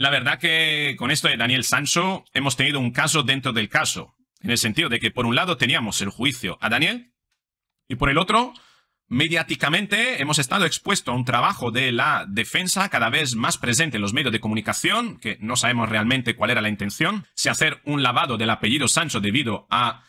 La verdad que con esto de Daniel Sancho hemos tenido un caso dentro del caso, en el sentido de que por un lado teníamos el juicio a Daniel y por el otro, mediáticamente hemos estado expuesto a un trabajo de la defensa cada vez más presente en los medios de comunicación, que no sabemos realmente cuál era la intención, si hacer un lavado del apellido Sancho debido a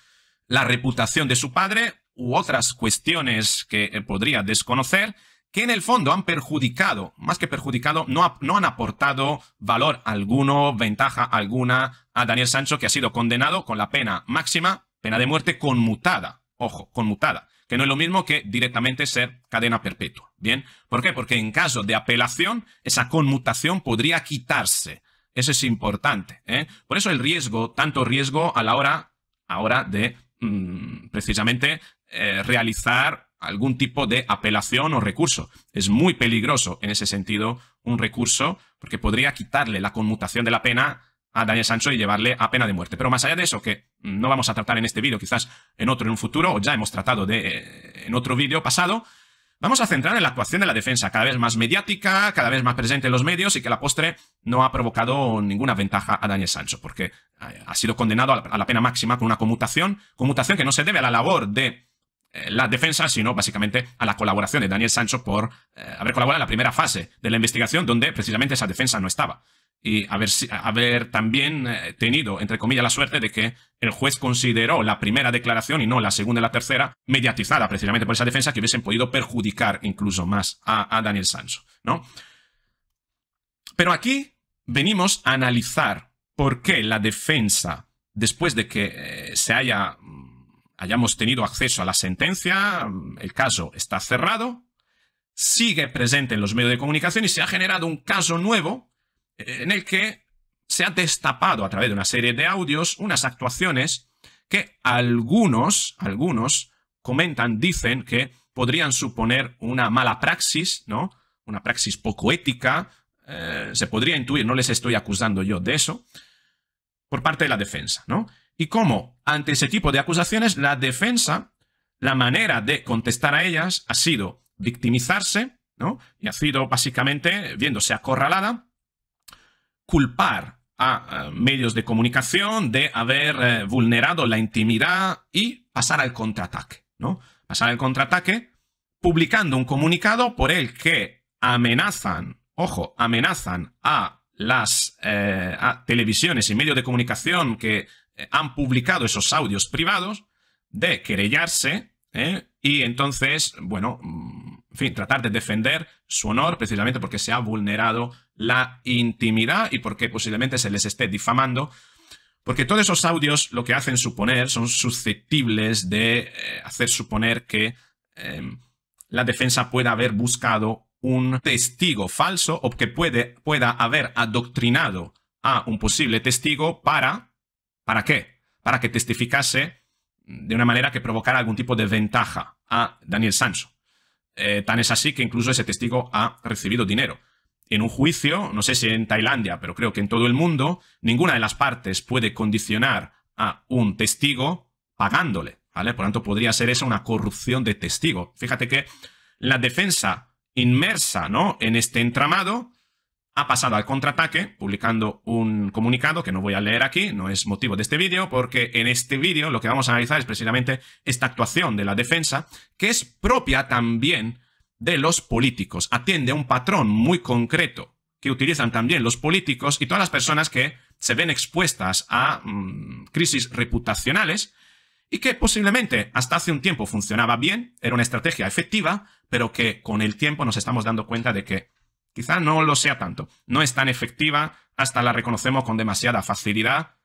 la reputación de su padre u otras cuestiones que eh, podría desconocer, que en el fondo han perjudicado, más que perjudicado, no, no han aportado valor alguno, ventaja alguna a Daniel Sancho, que ha sido condenado con la pena máxima, pena de muerte conmutada. Ojo, conmutada que no es lo mismo que directamente ser cadena perpetua. ¿Bien? ¿Por qué? Porque en caso de apelación, esa conmutación podría quitarse. Eso es importante. ¿eh? Por eso el riesgo, tanto riesgo a la hora, ahora de mm, precisamente eh, realizar algún tipo de apelación o recurso. Es muy peligroso en ese sentido un recurso porque podría quitarle la conmutación de la pena a Daniel Sancho y llevarle a pena de muerte. Pero más allá de eso, que no vamos a tratar en este vídeo, quizás en otro en un futuro, o ya hemos tratado de, eh, en otro vídeo pasado, Vamos a centrar en la actuación de la defensa, cada vez más mediática, cada vez más presente en los medios y que la postre no ha provocado ninguna ventaja a Daniel Sancho, porque eh, ha sido condenado a la pena máxima con una conmutación, conmutación que no se debe a la labor de eh, la defensa, sino básicamente a la colaboración de Daniel Sancho por eh, haber colaborado en la primera fase de la investigación, donde precisamente esa defensa no estaba. Y haber, también eh, tenido, entre comillas, la suerte de que el juez consideró la primera declaración y no la segunda y la tercera mediatizada precisamente por esa defensa que hubiesen podido perjudicar incluso más a, Daniel Sancho, ¿no? Pero aquí venimos a analizar por qué la defensa, después de que se haya hayamos tenido acceso a la sentencia, el caso está cerrado, sigue presente en los medios de comunicación y se ha generado un caso nuevo eh, en el que se ha destapado a través de una serie de audios unas actuaciones que algunos, algunos comentan, dicen que podrían suponer una mala praxis, ¿no? Una praxis poco ética, eh, se podría intuir, no les estoy acusando yo de eso, por parte de la defensa, ¿no? y cómo, ante ese tipo de acusaciones, la defensa, la manera de contestar a ellas ha sido victimizarse, ¿no? Y ha sido básicamente, viéndose acorralada, culpar a eh, medios de comunicación de haber eh, vulnerado la intimidad y pasar al contraataque, ¿no? Pasar al contraataque publicando un comunicado por el que amenazan, ojo, amenazan a las eh, televisiones y medios de comunicación que eh, han publicado esos audios privados de querellarse ¿eh? y entonces, bueno, mm, en fin, tratar de defender su honor precisamente porque se ha vulnerado la intimidad y porque posiblemente se les esté difamando. Porque todos esos audios lo que hacen suponer son susceptibles de eh, hacer suponer que em, la defensa pueda haber buscado un testigo falso o que puede, pueda haber adoctrinado a un posible testigo para ¿Para qué? Para que testificase de una manera que provocara algún tipo de ventaja a Daniel Sanso. Eh, tan es así que incluso ese testigo ha recibido dinero. En un juicio, no sé si en Tailandia, pero creo que en todo el mundo, ninguna de las partes puede condicionar a un testigo pagándole, Por lo tanto, podría ser esa una corrupción de testigo. Fíjate que la defensa inmersa, ¿no? En este entramado, ha pasado al contraataque publicando un comunicado que no voy a leer aquí, no es motivo de este vídeo, porque en este vídeo lo que vamos a analizar es precisamente esta actuación de la defensa, que es propia también de los políticos. Atiende a un patrón muy concreto que utilizan también los políticos y todas las personas que se ven expuestas a mm, crisis reputacionales y que posiblemente hasta hace un tiempo funcionaba bien, era una estrategia efectiva, pero que con el tiempo nos estamos dando cuenta de que Quizá no lo sea tanto. No es tan efectiva, hasta la reconocemos con demasiada facilidad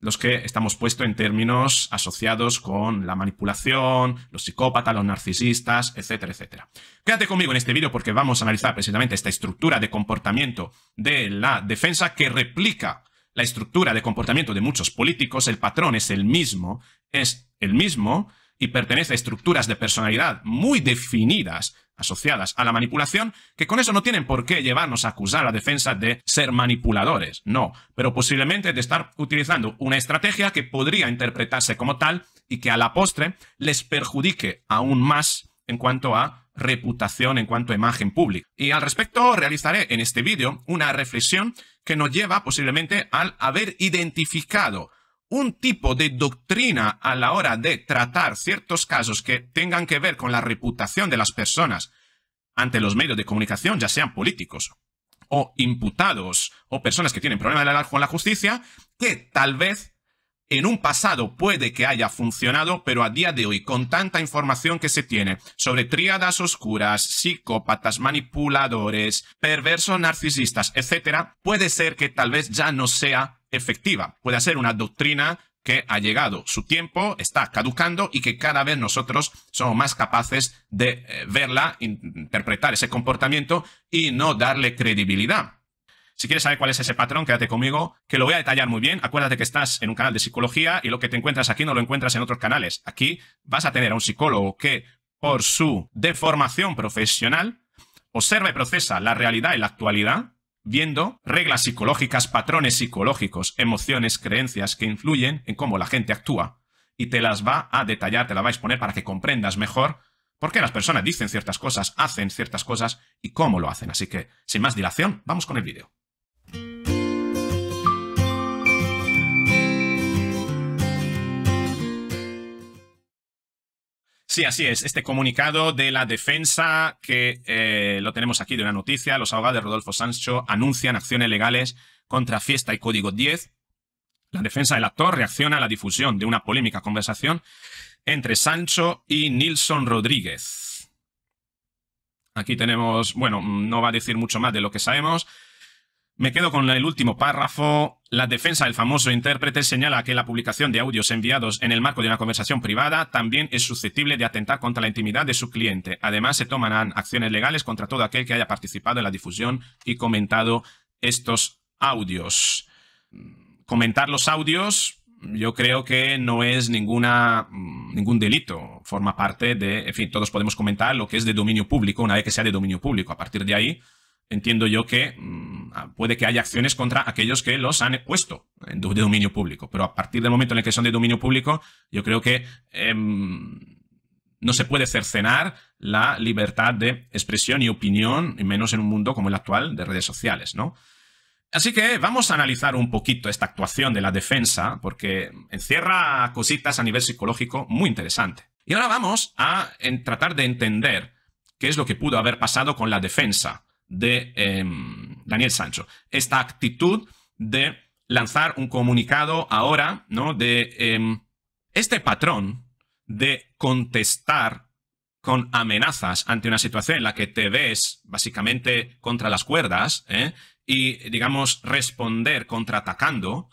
los que estamos puestos en términos asociados con la manipulación, los psicópatas, los narcisistas, etcétera, etcétera. Quédate conmigo en este vídeo porque vamos a analizar precisamente esta estructura de comportamiento de la defensa que replica la estructura de comportamiento de muchos políticos, el patrón es el mismo, es el mismo, y pertenece a estructuras de personalidad muy definidas asociadas a la manipulación, que con eso no tienen por qué llevarnos a acusar a la defensa de ser manipuladores, no, pero posiblemente de estar utilizando una estrategia que podría interpretarse como tal y que a la postre les perjudique aún más en cuanto a reputación, en cuanto a imagen pública. Y al respecto realizaré en este vídeo una reflexión que nos lleva posiblemente al haber identificado un tipo de doctrina a la hora de tratar ciertos casos que tengan que ver con la reputación de las personas ante los medios de comunicación, ya sean políticos o imputados o personas que tienen problemas con la justicia, que tal vez en un pasado puede que haya funcionado, pero a día de hoy, con tanta información que se tiene sobre tríadas oscuras, psicópatas, manipuladores, perversos narcisistas, etc., puede ser que tal vez ya no sea efectiva. Puede ser una doctrina que ha llegado su tiempo, está caducando y que cada vez nosotros somos más capaces de eh, verla, interpretar ese comportamiento y no darle credibilidad. Si quieres saber cuál es ese patrón, quédate conmigo, que lo voy a detallar muy bien. Acuérdate que estás en un canal de psicología y lo que te encuentras aquí no lo encuentras en otros canales. Aquí vas a tener a un psicólogo que, por su deformación profesional, observa y procesa la realidad y la actualidad viendo reglas psicológicas, patrones psicológicos, emociones, creencias que influyen en cómo la gente actúa. Y te las va a detallar, te las va a exponer para que comprendas mejor por qué las personas dicen ciertas cosas, hacen ciertas cosas y cómo lo hacen. Así que, sin más dilación, vamos con el vídeo. Sí, así es. Este comunicado de la defensa, que eh, lo tenemos aquí de una noticia, los abogados de Rodolfo Sancho anuncian acciones legales contra Fiesta y Código 10. La defensa del actor reacciona a la difusión de una polémica conversación entre Sancho y Nilson Rodríguez. Aquí tenemos, bueno, no va a decir mucho más de lo que sabemos. Me quedo con el último párrafo. La defensa del famoso intérprete señala que la publicación de audios enviados en el marco de una conversación privada también es susceptible de atentar contra la intimidad de su cliente. Además, se tomarán acciones legales contra todo aquel que haya participado en la difusión y comentado estos audios. Comentar los audios yo creo que no es ninguna, ningún delito. Forma parte de, en fin, todos podemos comentar lo que es de dominio público, una vez que sea de dominio público. A partir de ahí, entiendo yo que mm, ah, puede que haya acciones contra aquellos que los han puesto de dominio público. Pero a partir del momento en el que son de dominio público, yo creo que em, no se puede cercenar la libertad de expresión y opinión, y menos en un mundo como el actual de redes sociales, ¿no? Así que vamos a analizar un poquito esta actuación de la defensa, porque encierra cositas a nivel psicológico muy interesante. Y ahora vamos a tratar de entender qué es lo que pudo haber pasado con la defensa de em, Daniel Sancho. Esta actitud de lanzar un comunicado ahora, ¿no? De em, este patrón de contestar con amenazas ante una situación en la que te ves básicamente contra las cuerdas ¿eh? y, digamos, responder contraatacando,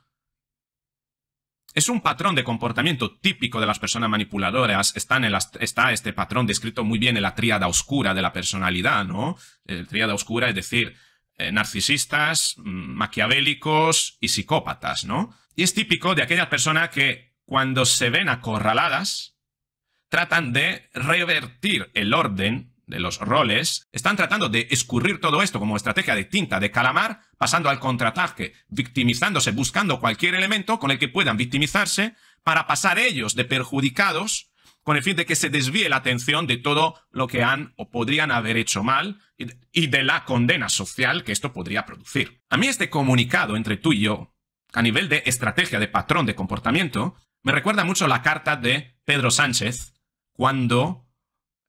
es un patrón de comportamiento típico de las personas manipuladoras. Está, en está este patrón descrito muy bien en la tríada oscura de la personalidad, ¿no? La eh, tríada oscura, es decir, eh, narcisistas, mm, maquiavélicos y psicópatas, ¿no? Y es típico de aquellas personas que cuando se ven acorraladas, tratan de revertir el orden de los roles, están tratando de escurrir todo esto como estrategia de tinta de calamar pasando al contraataque, victimizándose, buscando cualquier elemento con el que puedan victimizarse para pasar ellos de perjudicados con el fin de que se desvíe la atención de todo lo que han o podrían haber hecho mal y de la condena social que esto podría producir. A mí este comunicado entre tú y yo, a nivel de estrategia de patrón de comportamiento, me recuerda mucho la carta de Pedro Sánchez cuando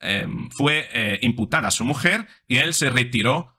em, fue eh, imputada su mujer y él se retiró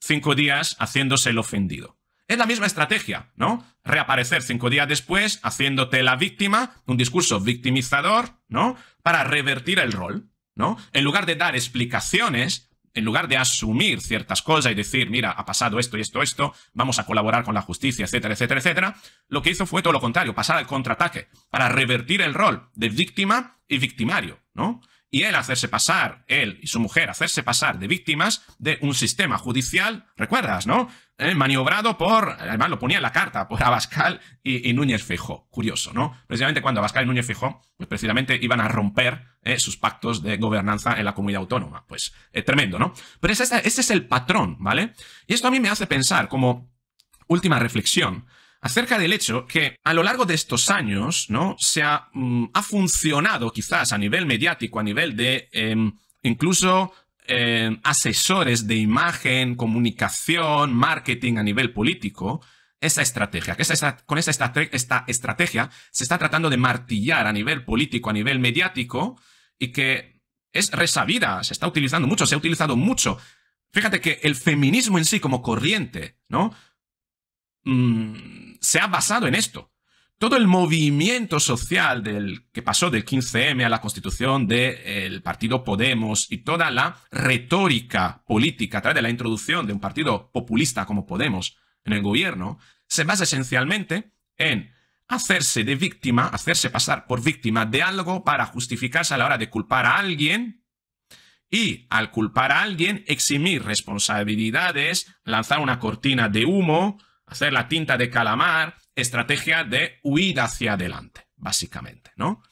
cinco días haciéndose el ofendido. Es la misma estrategia, ¿no? Reaparecer cinco días después haciéndote la víctima, un discurso victimizador, ¿no? Para revertir el rol, ¿no? En lugar de dar explicaciones, en lugar de asumir ciertas cosas y decir, mira, ha pasado esto y esto, esto, vamos a colaborar con la justicia, etcétera, etcétera, etcétera, lo que hizo fue todo lo contrario, pasar al contraataque, para revertir el rol de víctima y victimario, ¿no? y él hacerse pasar, él y su mujer hacerse pasar de víctimas de un sistema judicial, recuerdas, ¿no? Eh, maniobrado por, además lo ponía en la carta, por Abascal y, y Núñez Feijó. Curioso, ¿no? Precisamente cuando Abascal y Núñez Feijó, pues precisamente iban a romper eh, sus pactos de gobernanza en la comunidad autónoma. Pues eh, tremendo, ¿no? Pero ese es el patrón, ¿vale? Y esto a mí me hace pensar como última reflexión acerca del hecho que a lo largo de estos años, ¿no? Se ha, mm, funcionado quizás a nivel mediático, a nivel de em, incluso em, asesores de imagen, comunicación, marketing a nivel político, esa estrategia, que con esa esta estrategia se está tratando de martillar a nivel político, a nivel mediático, y que es resabida, se está utilizando mucho, se ha utilizado mucho. Fíjate que el feminismo en sí como corriente, ¿no? Mm, se ha basado en esto. Todo el movimiento social del, que pasó del 15M a la constitución del eh, partido Podemos y toda la retórica política a través de la introducción de un partido populista como Podemos en el gobierno, se basa esencialmente en hacerse de víctima, hacerse pasar por víctima de algo para justificarse a la hora de culpar a alguien y al culpar a alguien eximir responsabilidades, lanzar una cortina de humo, hacer la tinta de calamar, estrategia de huida hacia adelante, básicamente, ¿no?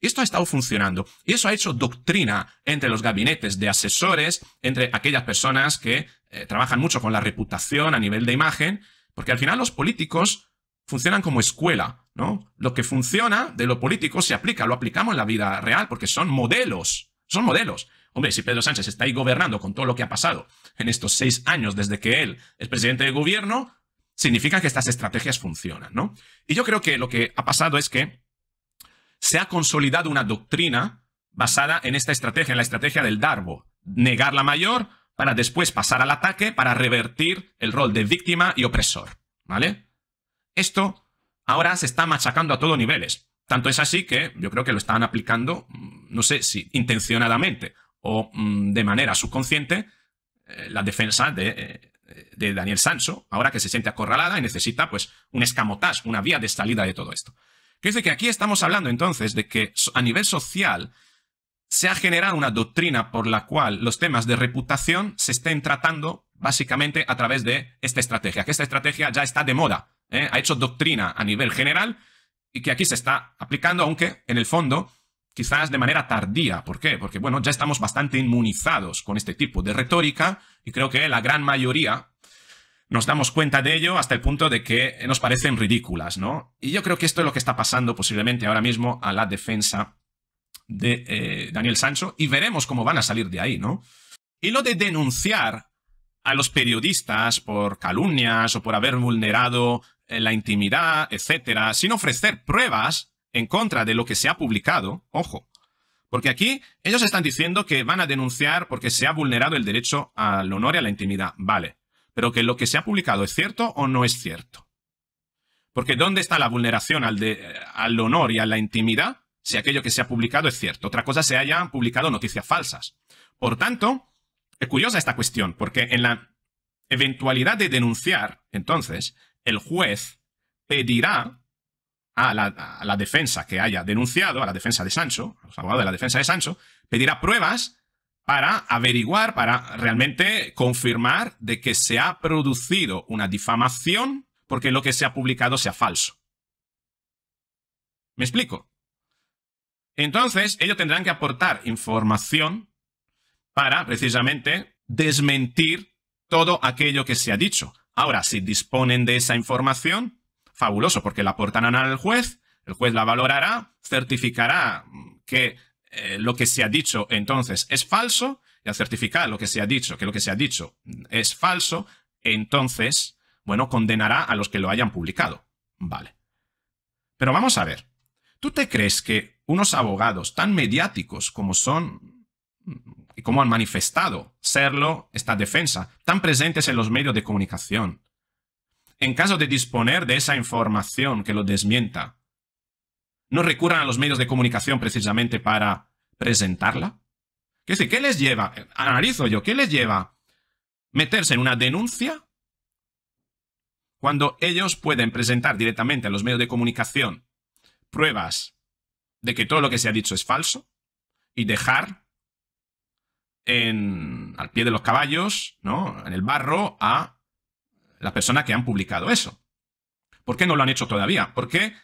Esto ha estado funcionando y eso ha hecho doctrina entre los gabinetes de asesores, entre aquellas personas que eh, trabajan mucho con la reputación a nivel de imagen, porque al final los políticos funcionan como escuela, ¿no? Lo que funciona de lo político se aplica, lo aplicamos en la vida real porque son modelos, son modelos. Hombre, si Pedro Sánchez está ahí gobernando con todo lo que ha pasado en estos seis años desde que él es presidente de gobierno, significa que estas estrategias funcionan, ¿no? Y yo creo que lo que ha pasado es que se ha consolidado una doctrina basada en esta estrategia, en la estrategia del Darbo. Negar la mayor para después pasar al ataque para revertir el rol de víctima y opresor, ¿vale? Esto ahora se está machacando a todos niveles. Tanto es así que yo creo que lo están aplicando, mm, no sé si intencionadamente o mm, de manera subconsciente, eh, la defensa de eh, de Daniel Sancho, ahora que se siente acorralada y necesita pues un escamotage, una vía de salida de todo esto. Que dice que aquí estamos hablando entonces de que a nivel social se ha generado una doctrina por la cual los temas de reputación se estén tratando básicamente a través de esta estrategia, que esta estrategia ya está de moda, ¿eh? ha hecho doctrina a nivel general y que aquí se está aplicando, aunque en el fondo quizás de manera tardía. ¿Por qué? Porque, bueno, ya estamos bastante inmunizados con este tipo de retórica y creo que la gran mayoría nos damos cuenta de ello hasta el punto de que nos parecen ridículas, ¿no? Y yo creo que esto es lo que está pasando posiblemente ahora mismo a la defensa de eh, Daniel Sancho y veremos cómo van a salir de ahí, ¿no? Y lo de denunciar a los periodistas por calumnias o por haber vulnerado eh, la intimidad, etcétera, sin ofrecer pruebas, en contra de lo que se ha publicado, ojo, porque aquí ellos están diciendo que van a denunciar porque se ha vulnerado el derecho al honor y a la intimidad, vale, pero que lo que se ha publicado es cierto o no es cierto. Porque ¿dónde está la vulneración al, de, al honor y a la intimidad si aquello que se ha publicado es cierto? Otra cosa se hayan publicado noticias falsas. Por tanto, es curiosa esta cuestión, porque en la eventualidad de denunciar, entonces, el juez pedirá a la, defensa que haya denunciado, a la defensa de Sancho, a los abogados de la defensa de Sancho, pedirá pruebas para averiguar, para realmente confirmar de que se ha producido una difamación porque lo que se ha publicado sea falso. ¿Me explico? Entonces, ellos tendrán que aportar información para precisamente desmentir todo aquello que se ha dicho. Ahora, si disponen de esa información, fabuloso, porque la aportarán al juez, el juez la valorará, certificará que eh, lo que se ha dicho entonces es falso, y al certificar lo que se ha dicho, que lo que se ha dicho es falso, entonces, bueno, condenará a los que lo hayan publicado. Vale. Pero vamos a ver, ¿tú te crees que unos abogados tan mediáticos como son y como han manifestado serlo esta defensa, tan presentes en los medios de comunicación, en caso de disponer de esa información que lo desmienta, no recurran a los medios de comunicación precisamente para presentarla? ¿Qué, decir, ¿qué les lleva? Analizo yo, ¿qué les lleva meterse en una denuncia cuando ellos pueden presentar directamente a los medios de comunicación pruebas de que todo lo que se ha dicho es falso y dejar en, al pie de los caballos, ¿no? en el barro, a las persona que han publicado eso. ¿Por qué no lo han hecho todavía? Porque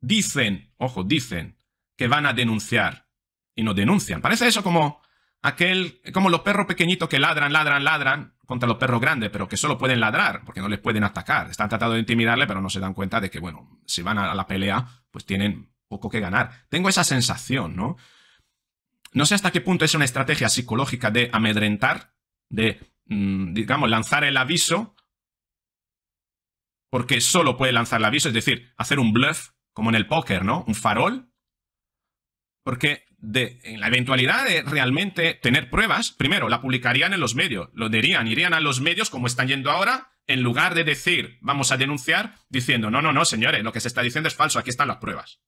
dicen, ojo, dicen que van a denunciar y no denuncian. Parece eso como aquel, como los perros pequeñitos que ladran, ladran, ladran contra los perros grandes, pero que solo pueden ladrar porque no les pueden atacar. Están tratando de intimidarle, pero no se dan cuenta de que, bueno, si van a la pelea, pues tienen poco que ganar. Tengo esa sensación, ¿no? No sé hasta qué punto es una estrategia psicológica de amedrentar, de, mm, digamos, lanzar el aviso porque solo puede lanzar el aviso, es decir, hacer un bluff, como en el póker, ¿no? Un farol. Porque en la eventualidad de realmente tener pruebas, primero, la publicarían en los medios, lo dirían, irían a los medios como están yendo ahora, en lugar de decir, vamos a denunciar, diciendo, no, no, no, señores, lo que se está diciendo es falso, aquí están las pruebas.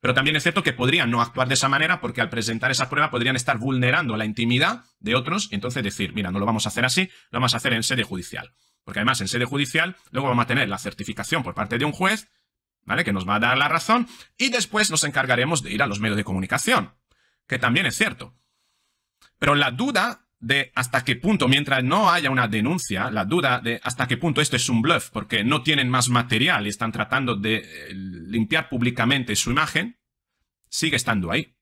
Pero también es cierto que podrían no actuar de esa manera porque al presentar esa prueba podrían estar vulnerando la intimidad de otros y entonces decir, mira, no lo vamos a hacer así, lo vamos a hacer en sede judicial. Porque además en sede judicial luego vamos a tener la certificación por parte de un juez, ¿vale? Que nos va a dar la razón y después nos encargaremos de ir a los medios de comunicación, que también es cierto. Pero la duda de hasta qué punto, mientras no haya una denuncia, la duda de hasta qué punto esto es un bluff, porque no tienen más material y están tratando de eh, limpiar públicamente su imagen, sigue estando ahí.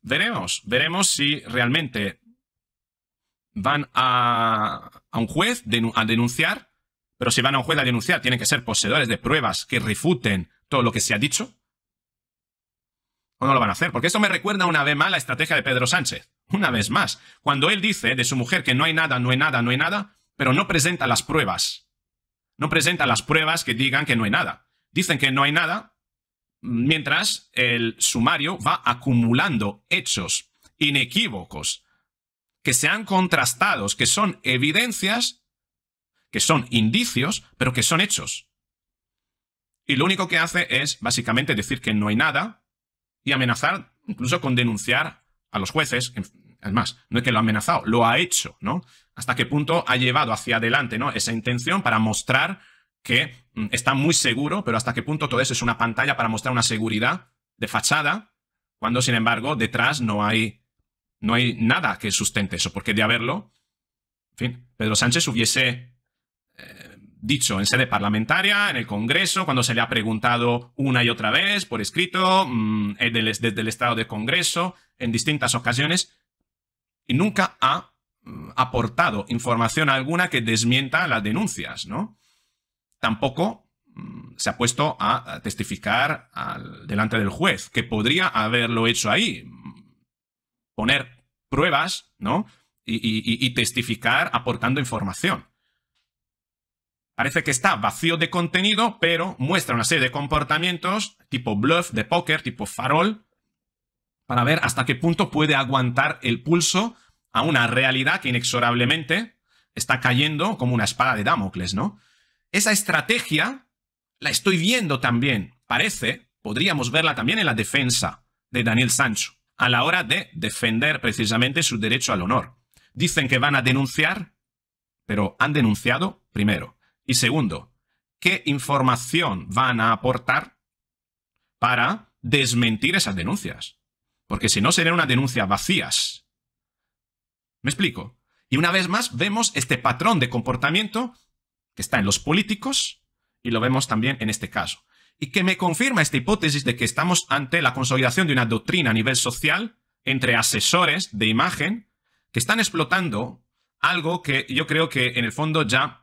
Veremos, veremos si realmente van a a un juez a denunciar, pero si van a un juez a denunciar tienen que ser poseedores de pruebas que refuten todo lo que se ha dicho. ¿O no lo van a hacer? Porque esto me recuerda una vez más la estrategia de Pedro Sánchez. Una vez más, cuando él dice de su mujer que no hay nada, no hay nada, no hay nada, pero no presenta las pruebas. No presenta las pruebas que digan que no hay nada. Dicen que no hay nada, mientras el sumario va acumulando hechos inequívocos que sean contrastados, que son evidencias, que son indicios, pero que son hechos. Y lo único que hace es básicamente decir que no hay nada y amenazar incluso con denunciar a los jueces. Además, no es que lo ha amenazado, lo ha hecho, ¿no? Hasta qué punto ha llevado hacia adelante, ¿no? Esa intención para mostrar que mm, está muy seguro, pero hasta qué punto todo eso es una pantalla para mostrar una seguridad de fachada, cuando sin embargo detrás no hay no hay nada que sustente eso, porque de haberlo, en fin, Pedro Sánchez hubiese eh, dicho en sede parlamentaria, en el Congreso, cuando se le ha preguntado una y otra vez por escrito, mm, desde, el estado del Congreso, en distintas ocasiones, y nunca ha mm, aportado información alguna que desmienta las denuncias, ¿no? Tampoco mm, se ha puesto a, testificar delante del juez, que podría haberlo hecho ahí, poner pruebas, ¿no? Y, testificar aportando información. Parece que está vacío de contenido, pero muestra una serie de comportamientos tipo bluff, de póker, tipo farol, para ver hasta qué punto puede aguantar el pulso a una realidad que inexorablemente está cayendo como una espada de Damocles, ¿no? Esa estrategia la estoy viendo también, parece, podríamos verla también en la defensa de Daniel Sancho a la hora de defender precisamente su derecho al honor. Dicen que van a denunciar, pero han denunciado primero. Y segundo, ¿qué información van a aportar para desmentir esas denuncias? Porque si no, serían una denuncia vacías. ¿Me explico? Y una vez más vemos este patrón de comportamiento que está en los políticos y lo vemos también en este caso y que me confirma esta hipótesis de que estamos ante la consolidación de una doctrina a nivel social entre asesores de imagen que están explotando algo que yo creo que en el fondo ya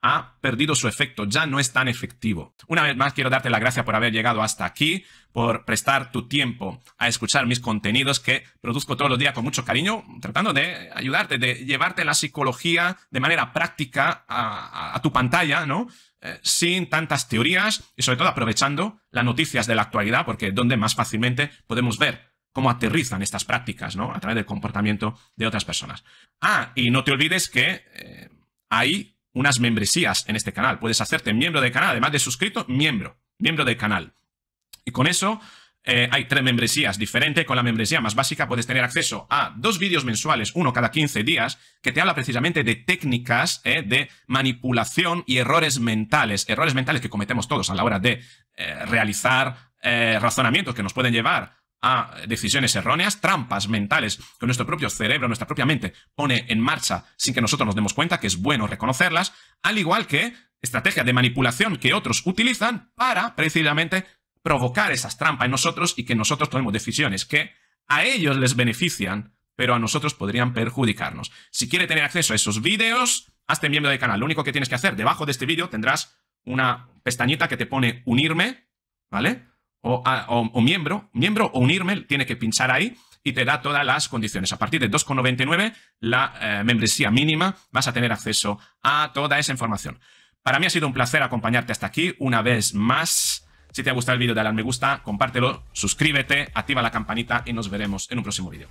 ha perdido su efecto, ya no es tan efectivo. Una vez más quiero darte la gracia por haber llegado hasta aquí, por prestar tu tiempo a escuchar mis contenidos que produzco todos los días con mucho cariño, tratando de ayudarte, de llevarte la psicología de manera práctica a, tu pantalla, ¿no? Eh, sin tantas teorías y sobre todo aprovechando las noticias de la actualidad, porque es donde más fácilmente podemos ver cómo aterrizan estas prácticas, ¿no? A través del comportamiento de otras personas. Ah, y no te olvides que eh, hay unas membresías en este canal. Puedes hacerte miembro del canal, además de suscrito, miembro, miembro del canal. Y con eso eh, hay tres membresías diferentes. Con la membresía más básica puedes tener acceso a dos vídeos mensuales, uno cada 15 días, que te habla precisamente de técnicas eh, de manipulación y errores mentales. Errores mentales que cometemos todos a la hora de eh, realizar razonamientos que nos pueden llevar a decisiones erróneas, trampas mentales que nuestro propio cerebro, nuestra propia mente pone en marcha sin que nosotros nos demos cuenta, que es bueno reconocerlas, al igual que estrategias de manipulación que otros utilizan para precisamente provocar esas trampas en nosotros y que nosotros tomemos decisiones que a ellos les benefician, pero a nosotros podrían perjudicarnos. Si quiere tener acceso a esos vídeos, hazte miembro del canal. Lo único que tienes que hacer, debajo de este vídeo tendrás una pestañita que te pone unirme, ¿vale? O, miembro, miembro o unirme, tiene que pinchar ahí y te da todas las condiciones. A partir de 2,99, la eh, membresía mínima, vas a tener acceso a toda esa información. Para mí ha sido un placer acompañarte hasta aquí una vez más. Si te ha gustado el vídeo, dale al me gusta, compártelo, suscríbete, activa la campanita y nos veremos en un próximo vídeo.